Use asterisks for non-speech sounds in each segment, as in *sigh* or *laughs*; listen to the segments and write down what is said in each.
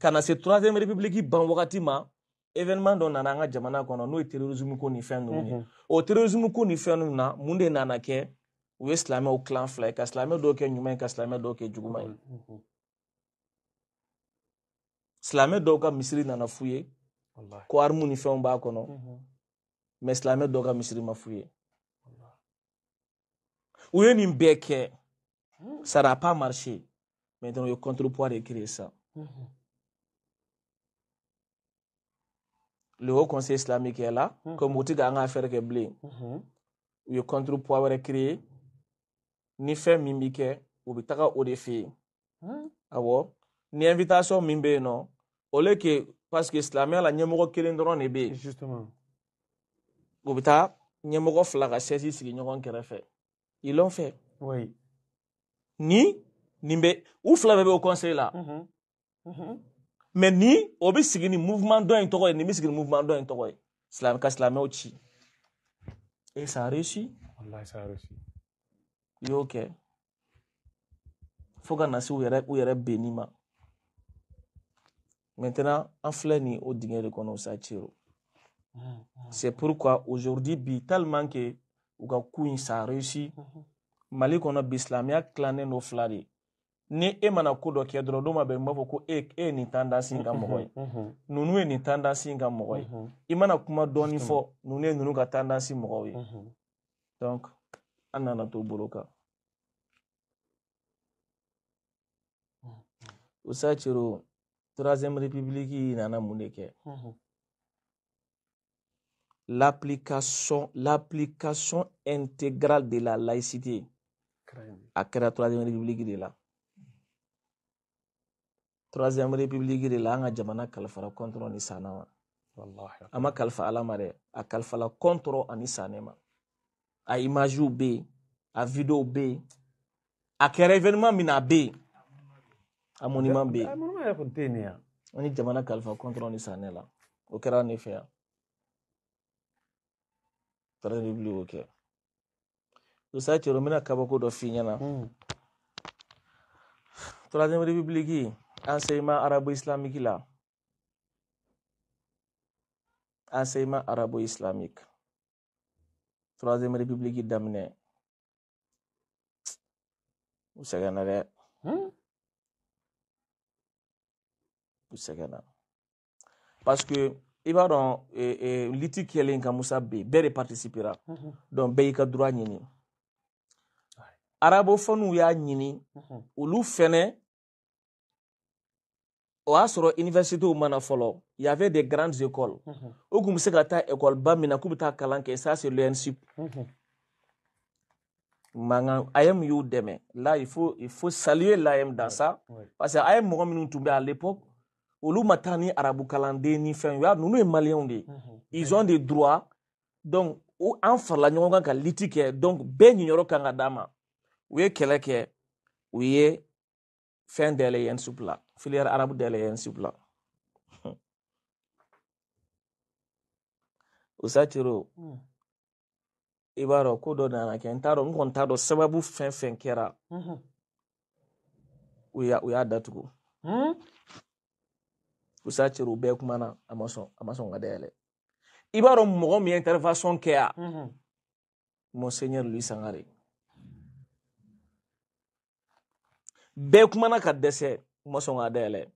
kana na se troisième république ban wagati ma événement dɔ nana an ka jamana kɔnɔ n'o ye terrorisme ko ni fɛn ninnu ye o terrorisme ko ni fɛn ninnu na mun de nana kɛ u ye silamɛw kilan fila ye ka silamɛ dɔw kɛ ɲuman ye ka silamɛ dɔw kɛ juguman ye mhm, mhm. silamɛ dɔw ka misiri nana f'u ye ko arimu ni fɛnw b'a kɔnɔ mɛ mhm. silamɛ dɔw ka misiri ma f'u ye u ye nin bɛɛ kɛ sara a pas marché maintenant u ye contrepoids de créer ça. Le mm-hmm. mm-hmm. ou konsey islamike la, konmouti da an afer ke blin, yo kontrou pou a were kri, ni fe mimike, ou bitaka ode fi. Awo, ni invita son mimbe non, ole ke, paske islami la, nye mouro kirendoron e bi. Justeman. Ou bitaka, nye mouro flaga sezi si genyongon kire fe. I lon fe. Oui. Ni, nimbe, ou flagebe ou konsey la. Mm-hmm. mm-hmm. Men ni, obi sige ni mouvman doy entokoye, nimi sige ni mouvman doy entokoye. Slame ka slame ochi. E sa reyoshi? Allah sa reyoshi. Yo ke, fokan nasi ouyere benima. Mwen tena, an flè ni, o dine rekonon sa chiro. Mm, mm. Se pwokwa, ojordi bi talman ke, oukaw kou yon sa reyoshi, mm, mali konon bi slame ya klane no flè dey. Ne e man ap kou do a kèdron, do ma bè mbè mbè pou kou e, e ni tandansi nga mwoy. Mhm, mhm, mhm. Nou nou e ni tandansi nga mwoy. E man ap kou ma doni fò, nou nou e nou nou ka tandansi mwoy. Tonk, an nan an tou bolo ka. O sa chèro, Trasèm Republiki nan nan mwone kè. L'aplikasyon, l'aplikasyon entegral de la laïsiti. Akèra Trasèm Republiki de la. troisième république de la jamana kalfara kɔntɔrɔ ni sana ma ama ma kalifa ala mare dɛ a kalifala kɔntɔrɔ ani sanne ma a image b a vidéo b a kɛra événement mina b a monument b ani jamana kalfa kɔntɔrɔ ni sanne la o kera ni fe ya troisième république y'o kɛ usa cɛro n kabako dɔ f'i ɲɛna troisième république Anseyman arabo-islamik la. Anseyman arabo-islamik. Troazen republiki damne. Ou se genare. Ou se genare. Paske, i baron, litik ye len kamousa be, bere partisipira. Don be yika drwa njeni. Arabo fon ou ya njeni, ou lou fene, o y'a sɔrɔ universitéw mana fɔlɔ y avait des grandes écoles u kun bɛ se ka taa école ba min na k'u bɛ taa kalan kɛ ça c'est l'ENSUP mankan IM y'u dɛmɛ là il faut il faut saluer l'IM dans ça parce que IM mɔgɔ minnu tun bɛ à l'époque olu ma taa ni arabu kalanden ni fɛn u y'a ninnu ye maliyɛnw de ye ils ont des droits donc an farala ɲɔgɔn kan ka liti kɛ donc bɛɛ ɲinyɔrɔ kan ka d'a ma u ye kɛlɛ kɛ u ye fɛn délai yen sub la filière arabe délai yen sub la *laughs* usachiro hmm. i b'a dɔn ko dɔ nana kɛ n t'a dɔn n kɔni t'a dɔn sababu fɛn fɛn kɛra mm -hmm. u y'a u y'a datugu mm? usachiro bɛɛ kumana a ma sɔn a ma sɔn ka dayɛlɛ i b'a dɔn mɔgɔ min ye intervention kɛ yan -hmm. monseigneur louis sangare bɛɛ kumana ka dɛsɛ u ma sɔn k'a dayɛlɛ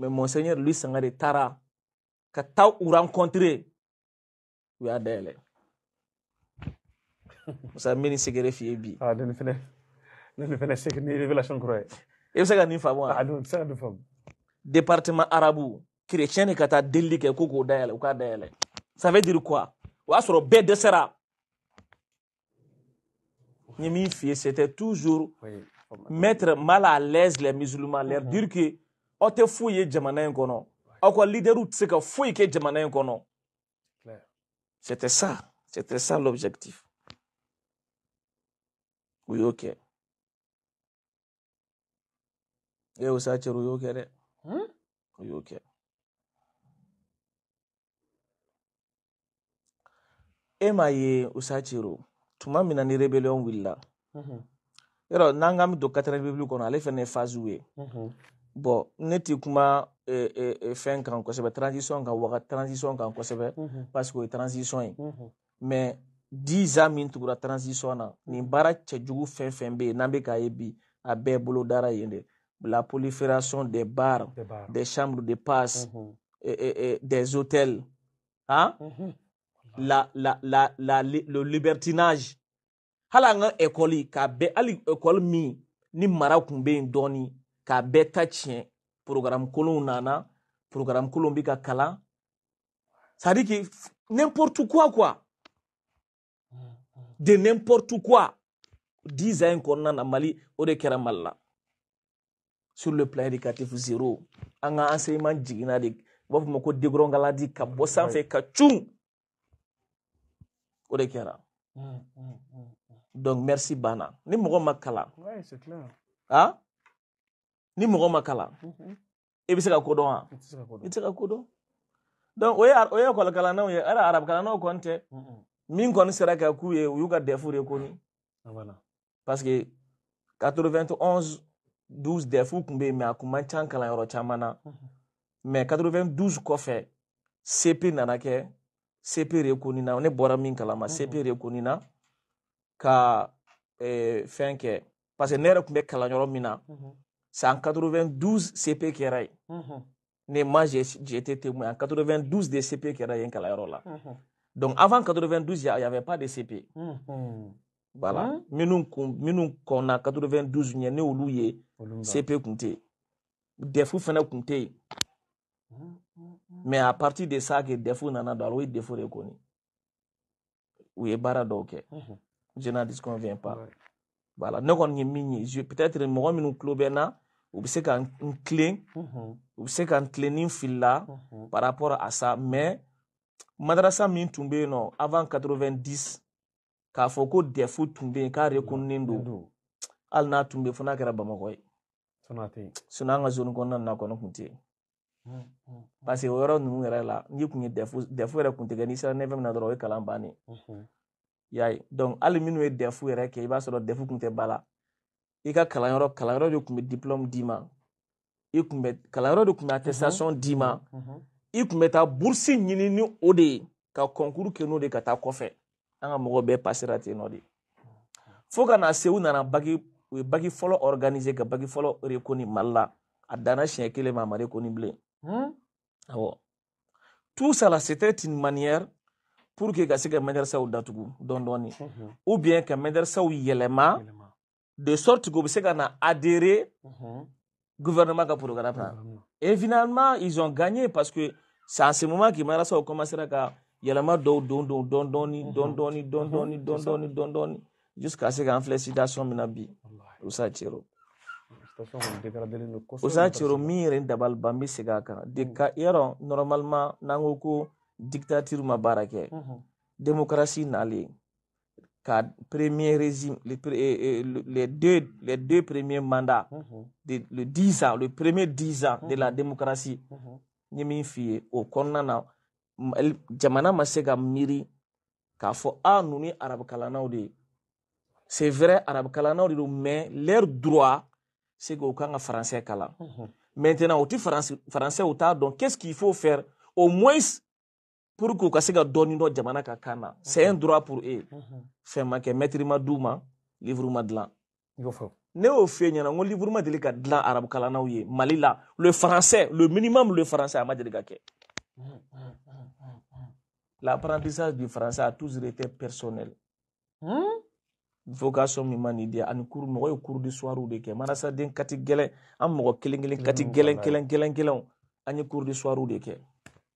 mɛ monseigneur lui sangare taara ka taa u rencontrer u y'a dayɛlɛ *laughs* musa n bɛ f'i ye bi. aa ah, ne nin fɛnɛ ne nin ni révélation kura ye. i e bɛ se Ah, nin faamu wa. Ah, a département arabu chrétien de kata taa delili kɛ ko k'o dayɛlɛ k'a dayɛlɛ ça veut dire quoi o y'a be bɛɛ dɛsɛra. n ye c'était toujours. Oui. Metre mala alèz le mizlouman lèr dir ki an te fuyye jamanè yon konon. An kwa liderout se ka fuyye ke jamanè yon konon. Sète sa. Sète sa l'objektif. Uyoke. E usachiru uyoke re. Uyoke. Ema ye usachiru. Tuman mi nanirebele yon wila. yɔrɔ n'an k'an bɛ don katara bibulu kɔnɔ ale fana ye faziw ye bɔn ne tɛ kuma e, e, e, fɛn kan kosɛbɛ transition kan waga transition kan kosɛbɛ parce que o ye transition ye mais dix ans min tugura transition na nin baara cɛjugu fɛn fɛn bɛ yen n'an bɛ k'a ye bi a bɛɛ bolodara yen de la prolifération des bars des chambres de passe des hôtels hein la la la la le libertinage hali an ka ekɔli k'a bɛɛ hali ekɔli min ni mara kun bɛ yen dɔɔni k'a bɛɛ ta tiɲɛ programme kolonw nana programme kolonw bɛ ka kalan sadiki à dire n'importe quoi quoi mm-hmm. de n'importe quoi dix ans in kɔnɔna na mali o de kɛra mali la sur le plan éducatif zéro an ka enseignement jiginna de u b'a fɔ ma ko dégrongaladi ka bɔ sanfɛ ka cun o de kɛra. Mm, mm, mm. donc merci banna ni mɔgɔ ma kalan a ah? ni mɔgɔ ma kalan i mhm. e bɛ se ka ko dɔn wa i e e tɛ se ka ko dɔn donc o ye o ye ekɔlikalannaw ye hali arabukalannaw kɔni tɛ mhm. min kɔni sera ka k'u ye u y'u ka dɛfu de ko ni parce que 91 12 dɛfu tun bɛ yen mais a tun man ca kalanyɔrɔ caman na mhm. mais 92 kɔfɛ CP nana kɛ CP rekoni na ne bɔra min kalama CP rekoni na Ka eh, fènke, pase nè rè koumbe kalanyoron minan, mm-hmm. se an 92 CP kè ray, mm-hmm. ne ma jè te te mwen an 92 de CP kè ray yon kalanyoron la. Mm-hmm. Don avan 92 ya yave pa de CP. Voilà. Menoun kon an 92 nye ne oulouye CP koumte. Defou fènè koumte. Men a parti de sa ke defou nanan do alouye defou re koni. Ouye baradouke. Je nan diskonven pa. Voilà. Nè kon nye minye. Je petète mwen mwen nou klobe na. Ou bise ka nkling. Ou bise ka nkling nin fil la. Par rapor a sa. Men. Madrasa min tounbe yon. Avan 90. Ka foko defo tounbe. Ka rekonnen do. Al nan tounbe. Fona kera bama kwe. Sonate. Sonan an zon kon nan nan konon konte. Pase yon yon mwen mwen mwen la. Nye konye defo. Defo rekonten geni. Sela ne ven nan dorowe kalan bane. Ok. y'a ye donc hali minnu ye dɛfu yɛrɛ kɛ i b'a sɔrɔ dɛfu kun tɛ ba la i ka kalanyɔrɔ kalanyɔrɔ de kun bɛ diplɔme d'i ma i kun bɛ kalanyɔrɔ de kun bɛ attestation mhm. d'i ma mhm. Mhm. i kun bɛ taa burusi ɲini ni o de ye ka concours kɛ n'o de ka taa kɔfɛ an ka mɔgɔw bɛɛ passera ten nɔ de fo ka na se u nana bagi u ye bagi fɔlɔ organiser ka bagi fɔlɔ rekoni mali la a danna siɲɛ kelen ma a ma rekoni bilen hmm? awɔ tout ça là c'était une manière pour que les se ou bien de sorte gouvernement et finalement ils ont gagné parce que c'est à ce moment que commencé don don don don don don jusqu'à mm. normalement dictature ma baara mhm. démocratie nalen car premier régime les, les, deux, les deux premiers mandats mhm. de, le 10 ans le premier 10 ans de la mhm. démocratie n ye min f'i ye jamana ma miri ka fo k'a fɔ a ninnu ye de c'est vrai arab de mais leur droit c'est que kan ka français kala maintenant au ti français au t'a donc qu'est-ce qu'il faut faire au moins pour ka se ka jamana ka c'est un mhm. droit pour eux fɛn mhm. ma kɛ mɛtiri ma d'u livre ma ne y'o f'e ɲɛna livre ma deli ka dilan arabu kalannaw la le français le minimum le français à ma deli mhm, l'apprentissage du français a toujours été personnel hmm? vocation min ma nin di ani kuru cours du soir ou soirew de kɛ manasaden kati gɛlɛn an mɔgɔ kelen kelen kati gɛlɛn kelen kelen kelenw an ye kuru di de ke.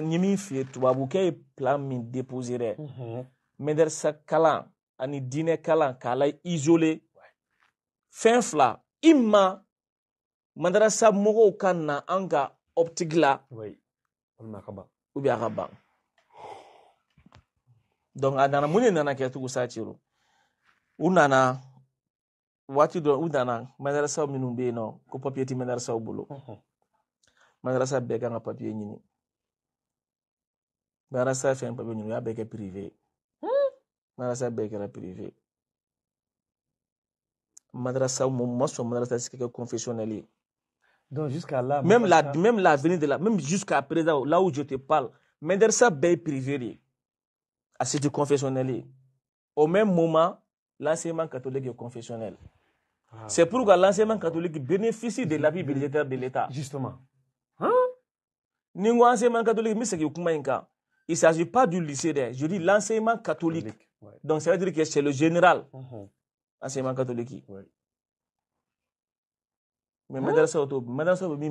n ye min f'i ye tubabukɛ ye plan min déposé dɛ kalan ani dina kalan kala la isolé fɛn fila i ma madarasa mɔgɔw ka na an ka optique la ou bi a ka ban donc a nana mun de nana kɛ tugu sa u nana waati dɔ u nana madarasa minnu bɛ yen ko papier ti madarasaw bolo mm-hmm. madarasa bɛɛ kan ka papier ɲini Madrasa fɛn fɛn peu ɲini o y'a privé. kɛ privé baarasa bɛɛ privé madrasa au ma madrasa sigi kɛ confessionnel donc jusqu'à là même la même la de la même jusqu'à présent là où je te parle madrasa est ye privé de ye confessionnel au même moment l'enseignement catholique est confessionnel ah. c'est pour que l'enseignement catholique bénéficie de l'avis hmm. budgétaire de l'État justement hein ni l'enseignement catholique mais ce qui kuma il ne s'agit pas du lycée, je dis l'enseignement catholique. Donc, ça veut dire que c'est le général, l'enseignement mhm. catholique. Mais madame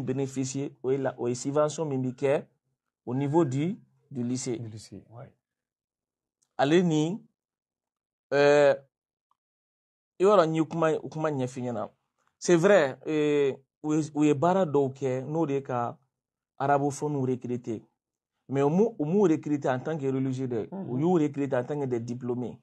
bénéficier au niveau du, du lycée. Du ni, euh, c'est vrai euh, de mais au m'ont recruté en tant que religieux, mm -hmm. ou en tant que des diplômés.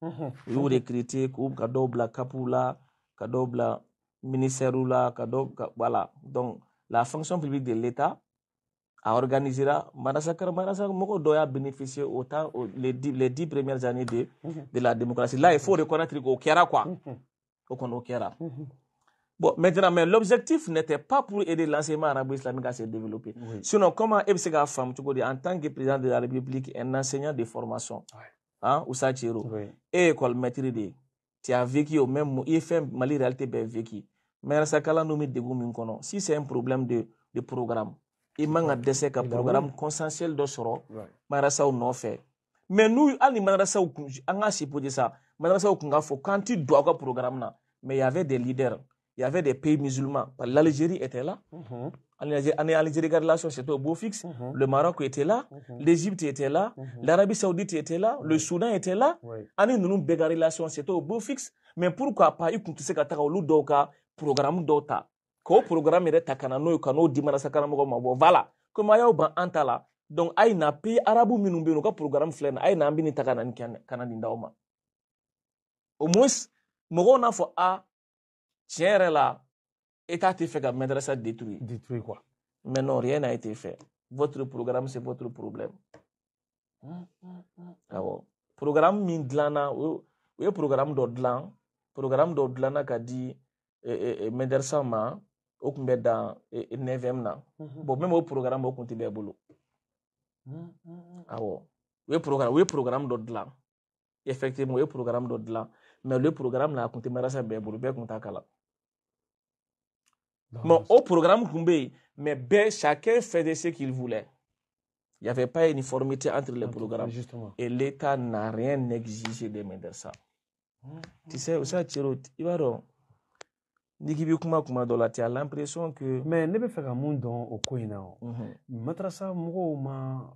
On mhm. m'ont recruté comme Kadobla Kapula, Kadobla ministère la, Kadobla, voilà. Donc, la fonction publique de l'État a organisé là, Moko doit bénéficier autant les dix, les dix premières années de, mhm. de la démocratie. Là, il faut reconnaître qu'au Kera, quoi. Mhm. Au Kera. Bon, maintenant, mais l'objectif n'était pas pour aider l'enseignement arabo-islamique à se développer. Sinon, comment est-ce Ebsega Femme, en tant que président de la République, un enseignant de formation, hein, oui. hein, ou oui. et école maître tu as vécu au même, il fait Mali réalité, bien vécu. Mais Sakala nous met Si c'est un problème de, de programme, il manque un dessert qu'un programme consensuel de Soro, Marasa ou fait. Mais nous, à l'Imanasa ou Anga, si pour dire ça, ça on quand tu dois avoir programme, mais il y avait des leaders il y avait des pays musulmans. L'Algérie était là. -hmm. En Algérie, la relation, c'était au beau fixe. Mhm. Le Maroc était là. Mhm. L'Égypte était là. Mhm. L'Arabie Saoudite était là. Le Soudan était là. En nous la relation, c'était au beau fixe. Mais pourquoi pas eu tout ce que tu programme d'autres Ko programme de takana no kano dimana sakana mo mabo voilà comme ayo ban antala donc a na pays arabu minum a ka programme flena un na ambini takana kana ni ndawma au moins na fo a Tienre la, etate fe ka mèdre sa detoui. Detoui kwa? Mè non, rien a ete fe. Votre program se votre problem. Program mind lan na, ouye program do dlan, program do dlan na ka di mèdre sa man, ouk mèdre sa nevem nan. Bo mèm ouye program wè konti bè boulou. Awo, ouye program do dlan. Efektiv mèm ouye program do dlan. Mèm ouye program la konti mèdre sa bè boulou, bè konti akalak. Bon, au programme Koumbé, mais B, chacun faisait ce qu'il voulait. Il n'y avait pas uniformité entre les programmes. Justement. Et l'État n'a rien exigé de médecins. Mmh. Tu sais, hum. ça, Tchirot, Ibaro, Nikibi Kuma Kuma Dola, tu as l'impression que. Mais ne pas un monde au Koïna. Mhm. Matrasa Mougo ma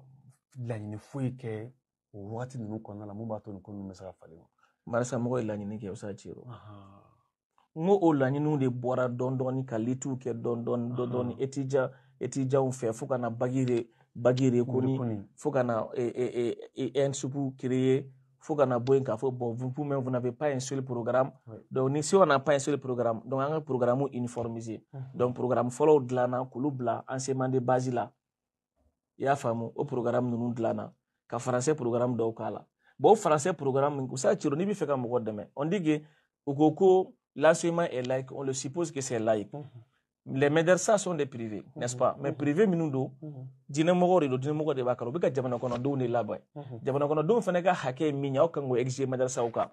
laɲini foyi kɛ o wagati ninnu kɔnɔna la mun b'a to nin ko ninnu bɛ se ka falen wa. Marasa mɔgɔ ye laɲini n ko o laɲiniw de bɔra dɔɔni dɔɔni ka litiw kɛ dɔɔni dɔɔni dɔɔni dɔɔni etija etijanw fɛ fo ka na bagi re bagi re koni fo ka na e, e, e, e, e nsupu créer fo ka na bɔ yen k'a fɔ bon vous pouvez vous n'avez pas un seul programme oui. donc ni si on n'a pas un seul programme donc an ka programme uniformisé uh ah. -huh. donc programme fɔlɔw dilanna k'olu bila enseignement de base la i y'a faamu o programme ninnu dilanna ka français programme dɔw k'a la bon o français programme min kusa ciro n'i bɛ fɛ ka mɔgɔ dɛmɛ on dit que u ko ko l'enseignement est laïque, on le suppose que c'est laïque. Mm -hmm. Les médecins sont des privés, n'est-ce pas? Mhm. Mais privés minnu don, diinɛ mɔgɔw de don, diinɛ mɔgɔw de b'a kɛ, u bɛ ka jamana kɔnɔdenw de labɛn. Jamana kɔnɔdenw fana ka hakɛ ye min ye, aw kan k'o exiger médecins kan.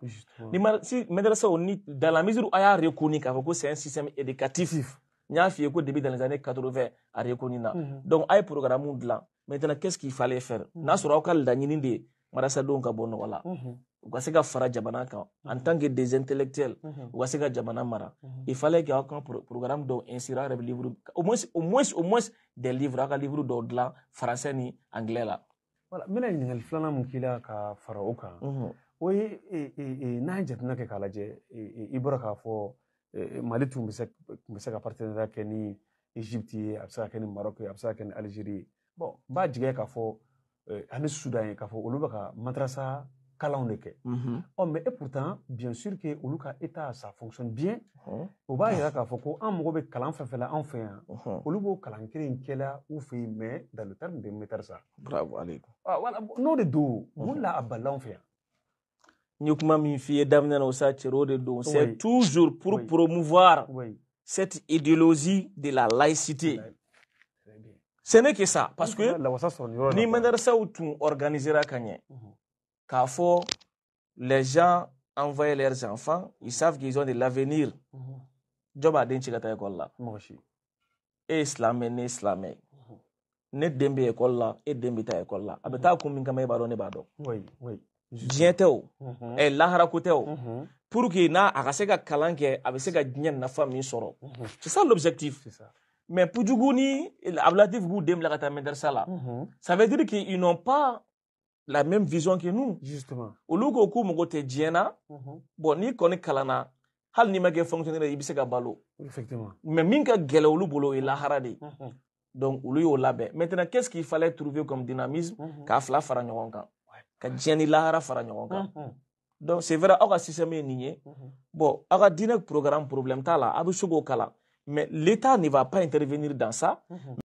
Ni si médecins ni dans la mesure où a y'a reconnu k'a fɔ ko c'est un système éducatif, n y'a f'i ye ko depuis dans les années 80 mhm. a reconnu na. Donc a ye programme dilan. Maintenant qu'est-ce qu'il fallait faire? Mhm. N'a sɔrɔ aw ka laɲini de ye marasadenw ka bɔ nɔgɔ la. u fara jamana kan mm-hmm. en tant que des intellectuels mm-hmm. ukaseka jamana mara mm-hmm. il fallait que aw programme dɔw insira aw livre au moins au moins au moins des livres aw livre dɔw dilan français ni anglais la. wala n bɛna ɲininkali filanan mun ka fara o kan o ye n'an ye jateminɛ kɛ k'a e, e, k'a fɔ e, mali tun bɛ se ka partenariat kɛ ni égypte ye a ni maroc ye a ni algérie bon b'a jigiya k'a fɔ ani sudan k'a fɔ olu bɛ ka madarasa kalanw de kɛ mhm. ɔ mɛ et pourtant bien sûr que olu ka état ça fonctionne bien o b'a yira k'a fɔ ko an mago bɛ kalan fɛn fɛn la anw fɛ yan olu b'o kalan kelen kɛla u fɛ yen mais dans le terme de métère ça bravo ale voilà n'o de don mun la a balila anw fɛ yan n ye kuma min f'i ye daminɛ na o sa cɛro de don c'est toujours pour promouvoir cette idéologie de la laïcité ce n'est que ça parce que ni madarsaw tun organisera ka ɲɛ Carrefour, les gens envoient leurs enfants, ils savent qu'ils ont de l'avenir. Mhm. Job a dit chigata école là. Et islamé, ne islamé. Mhm. Ne dembe école là, et dembe ta école là. Abeta mhm. kumin kama bado ne bado. Oui, oui. Diɲɛ Et o, ɛ Pour que n'a a ka se ka na kɛ, nafa min soro. C'est ça l'objectif. C'est ça. Mais Poudougou ni Ablatif Gou Demlakata Medersala, ça veut dire qu'ils n'ont pas la même vision que nous. Justement. Olu ko k'u te tɛ diɲɛ Bon n'i kɔni kalana hal n'i ma fonctionner fonctionnaire ye i balo. Effectivement. Mais minka ka gɛlɛ olu bolo o mhm. Donc olu y'o labɛn. Maintenant qu'est-ce qu'il fallait trouver comme dynamisme. Mhm. K'a fila fara ɲɔgɔn kan. Ka diɲɛ ni lahara fara kan. Mhm. Donc c'est vrai aura ka système ye nin Bon aura ka programme problème t'a la aw Mais l'État ne va pas intervenir dans ça.